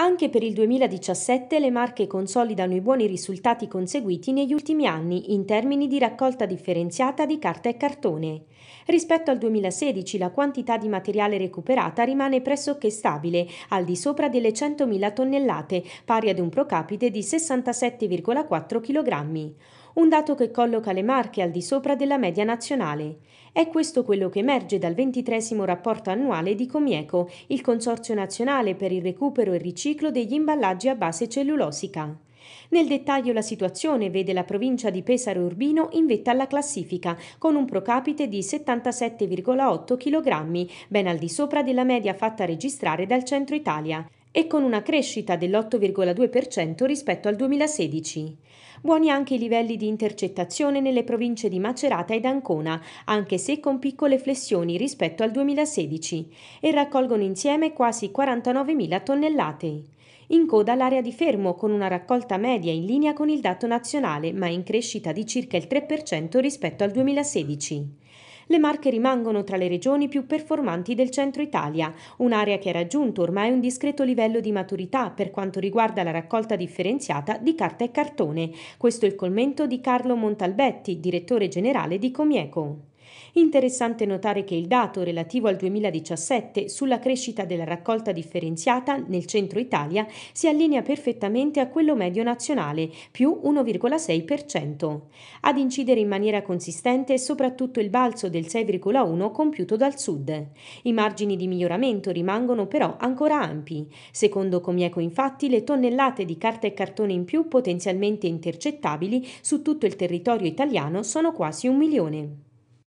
Anche per il 2017 le Marche consolidano i buoni risultati conseguiti negli ultimi anni in termini di raccolta differenziata di carta e cartone. Rispetto al 2016 la quantità di materiale recuperata rimane pressoché stabile, al di sopra delle 100.000 tonnellate, pari ad un pro capite di 67,4 kg un dato che colloca le Marche al di sopra della media nazionale. È questo quello che emerge dal ventitresimo rapporto annuale di Comieco, il Consorzio Nazionale per il Recupero e Riciclo degli Imballaggi a Base Cellulosica. Nel dettaglio la situazione vede la provincia di Pesaro Urbino in vetta alla classifica, con un pro capite di 77,8 kg, ben al di sopra della media fatta registrare dal centro Italia e con una crescita dell'8,2% rispetto al 2016. Buoni anche i livelli di intercettazione nelle province di Macerata ed Ancona, anche se con piccole flessioni rispetto al 2016, e raccolgono insieme quasi 49.000 tonnellate. In coda l'area di Fermo con una raccolta media in linea con il dato nazionale, ma in crescita di circa il 3% rispetto al 2016 le Marche rimangono tra le regioni più performanti del centro Italia, un'area che ha raggiunto ormai un discreto livello di maturità per quanto riguarda la raccolta differenziata di carta e cartone. Questo è il commento di Carlo Montalbetti, direttore generale di Comieco. Interessante notare che il dato relativo al 2017 sulla crescita della raccolta differenziata nel centro Italia si allinea perfettamente a quello medio nazionale, più 1,6%. Ad incidere in maniera consistente è soprattutto il balzo del 6,1% compiuto dal sud. I margini di miglioramento rimangono però ancora ampi. Secondo Comieco infatti le tonnellate di carta e cartone in più potenzialmente intercettabili su tutto il territorio italiano sono quasi un milione.